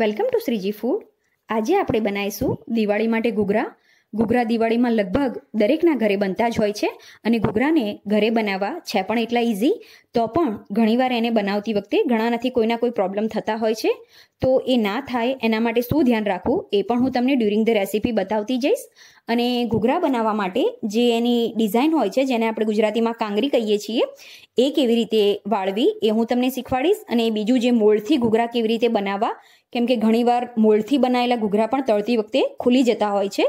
welcome to Shriji food આજે આપણે બનાવીશું દિવાળી માટે ઘૂઘરા ઘૂઘરા દિવાળીમાં લગભગ દરેકના ઘરે બનતા જ હોય છે અને ઘૂઘરાને ઘરે બનાવવા છે પણ એટલા ઇઝી તો પણ ઘણીવાર એને બનાવતી વખતે ઘણાનાથી કોઈના કોઈ પ્રોબ્લેમ થતા હોય છે તો એ ના થાય એના માટે શું ધ્યાન રાખવું એ પણ હું તમને ડ્યુરિંગ ધ રેસીપી બતાવતી જઈશ અને ઘૂઘરા બનાવવા માટે જે એની ડિઝાઇન હોય છે જેને આપણે ગુજરાતીમાં કાંગરી કહીએ છીએ એ કેવી રીતે વાળવી એ હું તમને શીખવાડીશ અને બીજું જે મોળથી ઘૂઘરા કેવી રીતે બનાવવા કેમ કે ઘણીવાર મોળથી બનાવેલા ઘૂઘરા પણ તળતી વખતે ખુલી જતા હોય છે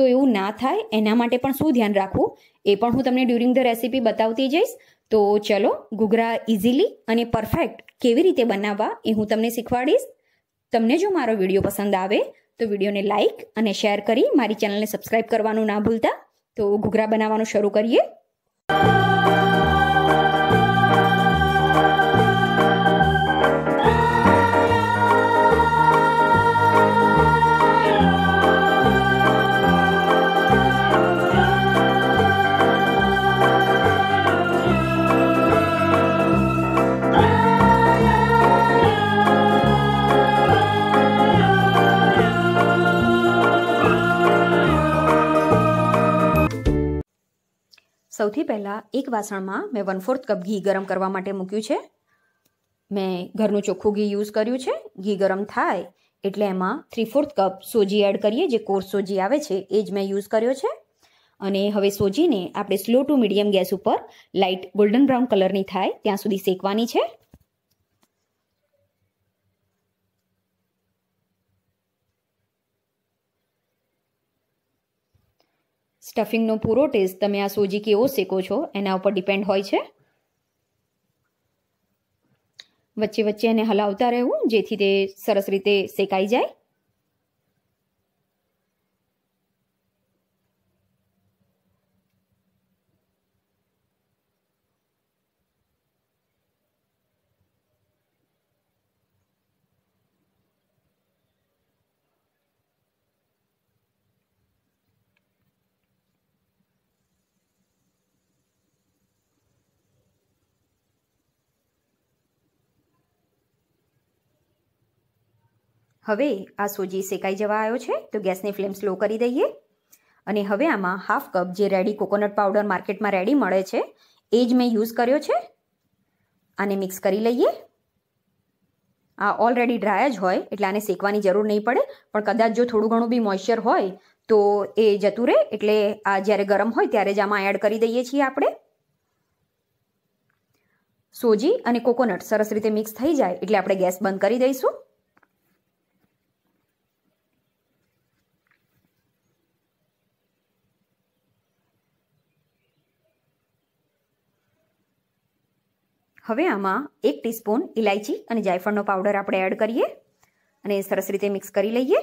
તો એવું ના થાય એના માટે પણ શું ધ્યાન રાખવું એ પણ હું તમને ડ્યુરિંગ ધ રેસીપી બતાવતી જઈશ તો ચલો ઘૂઘરા ઇઝીલી અને પરફેક્ટ કેવી રીતે બનાવવા એ હું તમને શીખવાડીશ તમને જો મારો વિડીયો પસંદ આવે તો વિડીયોને લાઇક અને શેર કરી મારી ચેનલને સબસ્ક્રાઈબ કરવાનું ના ભૂલતા તો ઘૂઘરા બનાવવાનું શરૂ કરીએ સૌથી પહેલાં એક વાસણમાં મેં વન ફોર્થ કપ ઘી ગરમ કરવા માટે મૂક્યું છે મેં ઘરનું ચોખ્ખું ઘી યુઝ કર્યું છે ઘી ગરમ થાય એટલે એમાં થ્રી ફોર્થ કપ સોજી એડ કરીએ જે કોર્સ સોજી આવે છે એ જ મેં યુઝ કર્યો છે અને હવે સોજીને આપણે સ્લો ટુ મીડિયમ ગેસ ઉપર લાઇટ ગોલ્ડન બ્રાઉન કલરની થાય ત્યાં સુધી શેકવાની છે સ્ટફિંગનો પૂરો ટેસ્ટ તમે આ સોજી કેવો શેકો છો એના ઉપર ડિપેન્ડ હોય છે વચ્ચે વચ્ચે એને હલાવતા રહેવું જેથી તે સરસ રીતે શેકાઈ જાય હવે આ સોજી શેકાઈ જવા આવ્યો છે તો ગેસની ફ્લેમ સ્લો કરી દઈએ અને હવે આમાં હાફ કપ જે રેડી કોકોનટ પાવડર માર્કેટમાં રેડી મળે છે એ જ મેં યુઝ કર્યો છે આને મિક્સ કરી લઈએ આ ઓલરેડી ડ્રાય જ હોય એટલે આને શેકવાની જરૂર નહીં પડે પણ કદાચ જો થોડું ઘણું બી મોઇશ્ચર હોય તો એ જતું રહે એટલે આ જ્યારે ગરમ હોય ત્યારે જ આમાં એડ કરી દઈએ છીએ આપણે સોજી અને કોકોનટ સરસ રીતે મિક્સ થઈ જાય એટલે આપણે ગેસ બંધ કરી દઈશું હવે આમાં એક ટીસ્પૂન ઇલાયચી અને જાયફળનો પાવડર આપણે એડ કરીએ અને સરસ રીતે મિક્સ કરી લઈએ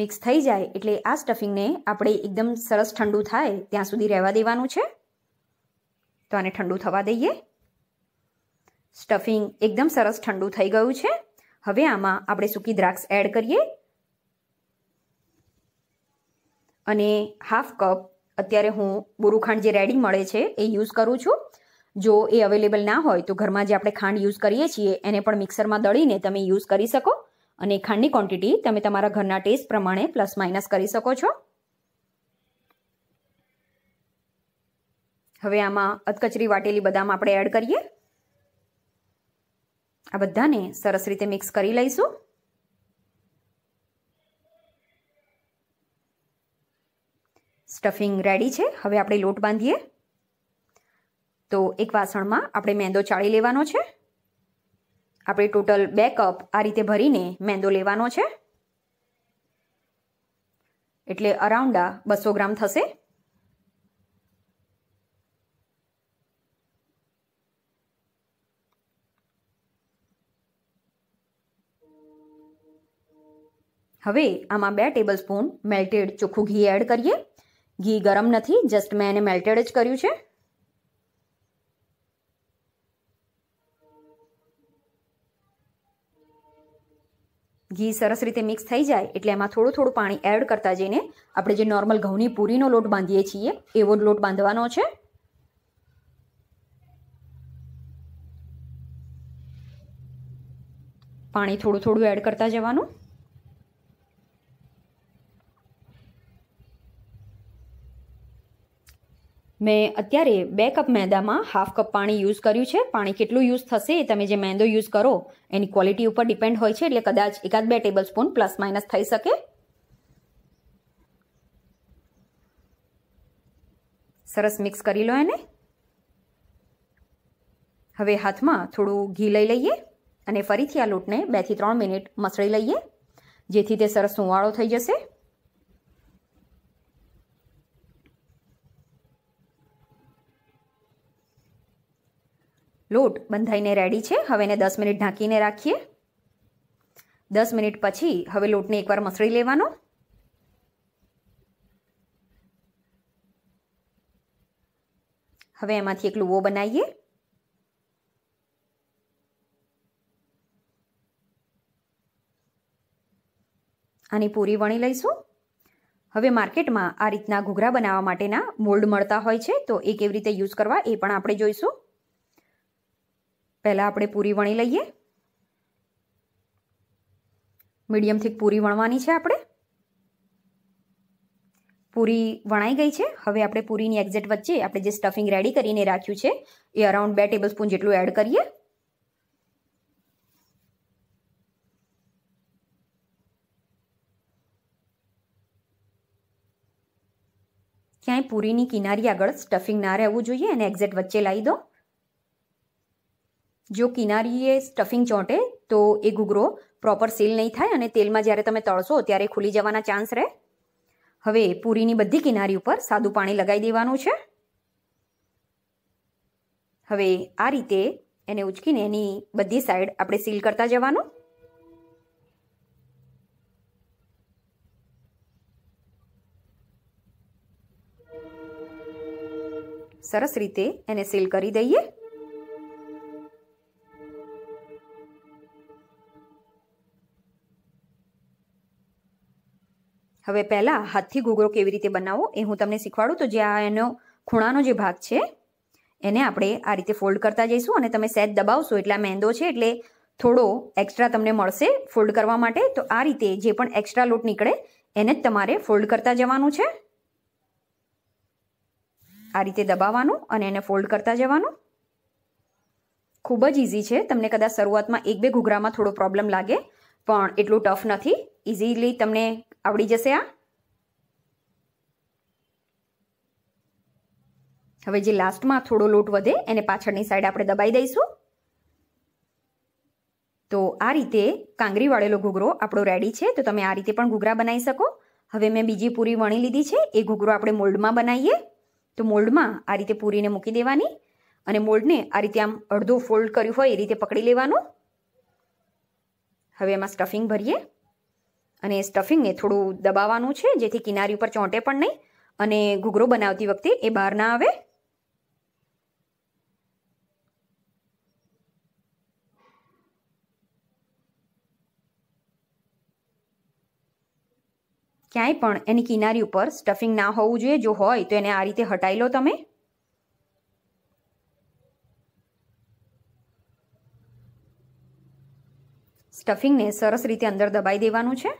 મિક્સ થઈ જાય એટલે આ સ્ટફિંગને આપણે એકદમ સરસ ઠંડુ થાય ત્યાં સુધી રહેવા દેવાનું છે તો આને ઠંડુ થવા દઈએ સ્ટફિંગ એકદમ સરસ ઠંડુ થઈ ગયું છે હવે આમાં આપણે સૂકી દ્રાક્ષ એડ કરીએ અને હાફ કપ અત્યારે હું બોરુખાંડ જે રેડી મળે છે એ યુઝ કરું છું જો એ અવેલેબલ ના હોય તો ઘરમાં જે આપણે ખાંડ યુઝ કરીએ છીએ એને પણ મિક્સરમાં દળીને તમે યુઝ કરી શકો અને ખાંડની ક્વોન્ટિટી તમે તમારા ઘરના ટેસ્ટ પ્રમાણે પ્લસ માઇનસ કરી શકો છો હવે આમાં અધકચરી વાટેલી બદામ આપણે એડ કરીએ આ બધાને સરસ રીતે મિક્સ કરી લઈશું સ્ટફિંગ રેડી છે હવે આપણે લોટ બાંધીએ તો એક વાસણમાં આપણે મેંદો ચાળી લેવાનો છે આપણે ટોટલ બે કપ આ રીતે ભરીને મેંદો લેવાનો છે એટલે અરાઉન્ડ આ બસો ગ્રામ થશે હવે આમાં બે ટેબલ સ્પૂન મેલ્ટેડ ચોખ્ખું ઘી એડ કરીએ ઘી ગરમ નથી જસ્ટ મેં એને મેલ્ટેડ જ કર્યું છે ઘી સરસ રીતે મિક્સ થઈ જાય એટલે એમાં થોડું થોડું પાણી એડ કરતા જઈને આપણે જે નોર્મલ ઘઉંની પૂરીનો લોટ બાંધીએ છીએ એવો જ લોટ બાંધવાનો છે પાણી થોડું થોડું એડ કરતા જવાનું મેં અત્યારે બે કપ મેંદામાં હાફ કપ પાણી યુઝ કર્યું છે પાણી કેટલું યુઝ થશે તમે જે મેંદો યુઝ કરો એની ક્વોલિટી ઉપર ડિપેન્ડ હોય છે એટલે કદાચ એકાદ બે ટેબલ સ્પૂન પ્લસ માઇનસ થઈ શકે સરસ મિક્સ કરી લો એને હવે હાથમાં થોડું ઘી લઈ લઈએ અને ફરીથી આ લોટને બેથી ત્રણ મિનિટ મસળી લઈએ જેથી તે સરસ સુંવાળો થઈ જશે લોટ બંધાઈને રેડી છે હવે એને દસ મિનિટ ઢાંકીને રાખીએ દસ મિનિટ પછી હવે લોટને એકવાર મસળી લેવાનો હવે એમાંથી એક લુવો બનાવીએ આની પૂરી વણી લઈશું હવે માર્કેટમાં આ રીતના ઘૂઘરા બનાવવા માટેના મોલ્ડ મળતા હોય છે તો એ કેવી રીતે યુઝ કરવા એ પણ આપણે જોઈશું પહેલાં આપણે પૂરી વણી લઈએ મીડિયમથી થીક પૂરી વણવાની છે આપણે પૂરી વણાઈ ગઈ છે હવે આપણે પૂરીની એક્ઝેટ વચ્ચે આપણે જે સ્ટફિંગ રેડી કરીને રાખ્યું છે એ અરાઉન્ડ બે ટેબલ સ્પૂન જેટલું એડ કરીએ ક્યાંય પૂરીની કિનારી આગળ સ્ટફિંગ ના રહેવું જોઈએ અને એક્ઝેટ વચ્ચે લાવી દો જો કિનારીએ સ્ટફિંગ ચોંટે તો એ ઘૂઘરો પ્રોપર સીલ નહીં થાય અને તેલમાં જ્યારે તમે તળશો ત્યારે ખુલી જવાના ચાન્સ રહે હવે પૂરીની બધી કિનારી ઉપર સાદું પાણી લગાવી દેવાનું છે હવે આ રીતે એને ઉચકીને એની બધી સાઈડ આપણે સીલ કરતા જવાનું સરસ રીતે એને સીલ કરી દઈએ હવે પહેલાં હાથથી ઘૂઘરો કેવી રીતે બનાવવો એ હું તમને શીખવાડું તો જે આ એનો ખૂણાનો જે ભાગ છે એને આપણે આ રીતે ફોલ્ડ કરતા જઈશું અને તમે સેજ દબાવશો એટલે આ મેંદો છે એટલે થોડો એક્સ્ટ્રા તમને મળશે ફોલ્ડ કરવા માટે તો આ રીતે જે પણ એક્સ્ટ્રા લોટ નીકળે એને જ તમારે ફોલ્ડ કરતા જવાનું છે આ રીતે દબાવવાનું અને એને ફોલ્ડ કરતા જવાનું ખૂબ જ ઇઝી છે તમને કદાચ શરૂઆતમાં એક બે ઘૂઘરામાં થોડો પ્રોબ્લેમ લાગે પણ એટલું ટફ નથી ઇઝીલી તમને આવડી જશે આ હવે જે લાસ્ટમાં થોડો લોટ વધે એને પાછળની સાઈડ આપણે દબાઈ દઈશું તો આ રીતે કાંગરી વાળેલો ઘૂઘરો આપણો રેડી છે તો તમે આ રીતે પણ ઘૂઘરા બનાવી શકો હવે મેં બીજી પૂરી વણી લીધી છે એ ઘૂઘરો આપણે મોલ્ડમાં બનાવીએ તો મોલ્ડમાં આ રીતે પૂરીને મૂકી દેવાની અને મોલ્ડને આ રીતે આમ અડધો ફોલ્ડ કર્યું હોય એ રીતે પકડી લેવાનું હવે એમાં સ્ટફિંગ ભરીએ અને સ્ટફિંગને થોડું દબાવવાનું છે જેથી કિનારી ઉપર ચોંટે પણ નહીં અને ઘૂઘરો બનાવતી વખતે એ બહાર ના આવે ક્યાંય પણ એની કિનારી ઉપર સ્ટફિંગ ના હોવું જોઈએ જો હોય તો એને આ રીતે હટાઈ લો તમે સ્ટફિંગને સરસ રીતે અંદર દબાઈ દેવાનું છે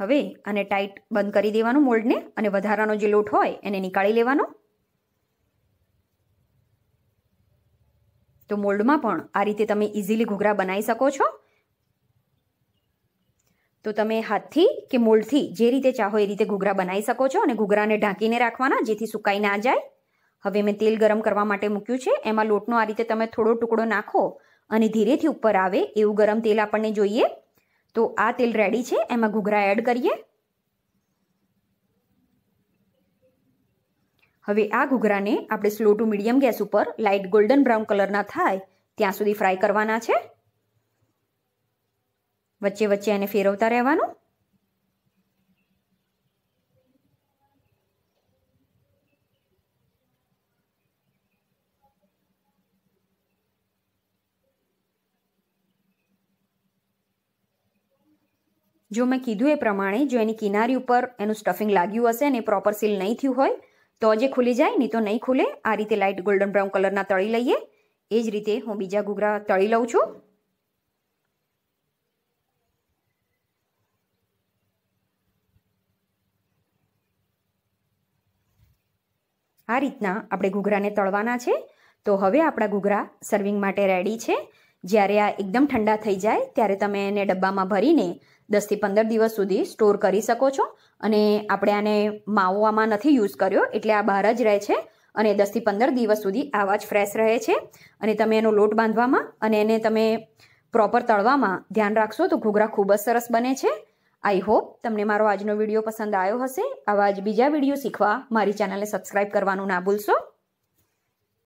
હવે આને ટાઈટ બંધ કરી દેવાનું મોલ્ડને અને વધારાનો જે લોટ હોય એને નીકાળી લેવાનો તો મોલ્ડમાં પણ આ રીતે તમે ઇઝીલી ઘૂઘરા બનાવી શકો છો તો તમે હાથથી કે મોલ્ડથી જે રીતે ચાહો એ રીતે ઘૂઘરા બનાવી શકો છો અને ઘૂઘરાને ઢાંકીને રાખવાના જેથી સુકાઈ ના જાય હવે મેં તેલ ગરમ કરવા માટે મૂક્યું છે એમાં લોટનો આ રીતે તમે થોડો ટુકડો નાખો અને ધીરેથી ઉપર આવે એવું ગરમ તેલ આપણને જોઈએ તો આ તેલ રેડી છે એમાં ઘૂઘરા એડ કરીએ હવે આ ઘૂઘરાને આપણે સ્લો ટુ મીડિયમ ગેસ ઉપર લાઇટ ગોલ્ડન બ્રાઉન કલરના થાય ત્યાં સુધી ફ્રાય કરવાના છે વચ્ચે વચ્ચે એને ફેરવતા રહેવાનું જો મેં કીધું એ પ્રમાણે જો એની કિનારી ઉપર એનું સ્ટફિંગ લાગ્યું હશે અને પ્રોપર સીલ નહીં થયું હોય તો જે ખુલી જાય નહીં તો નહીં ખુલે આ રીતે લાઇટ ગોલ્ડન બ્રાઉન કલરના તળી લઈએ એ જ રીતે હું બીજા ઘૂઘરા તળી લઉં છું આ રીતના આપણે ઘૂઘરાને તળવાના છે તો હવે આપણા ઘૂઘરા સર્વિંગ માટે રેડી છે જ્યારે આ એકદમ ઠંડા થઈ જાય ત્યારે તમે એને ડબ્બામાં ભરીને દસથી પંદર દિવસ સુધી સ્ટોર કરી શકો છો અને આપણે આને માવવામાં નથી યુઝ કર્યો એટલે આ બહાર જ રહે છે અને દસથી પંદર દિવસ સુધી આવા જ ફ્રેશ રહે છે અને તમે એનો લોટ બાંધવામાં અને એને તમે પ્રોપર તળવામાં ધ્યાન રાખશો તો ઘૂઘરા ખૂબ જ સરસ બને છે આઈ હોપ તમને મારો આજનો વિડીયો પસંદ આવ્યો હશે આવા જ બીજા વિડીયો શીખવા મારી ચેનલને સબસ્ક્રાઈબ કરવાનું ના ભૂલશો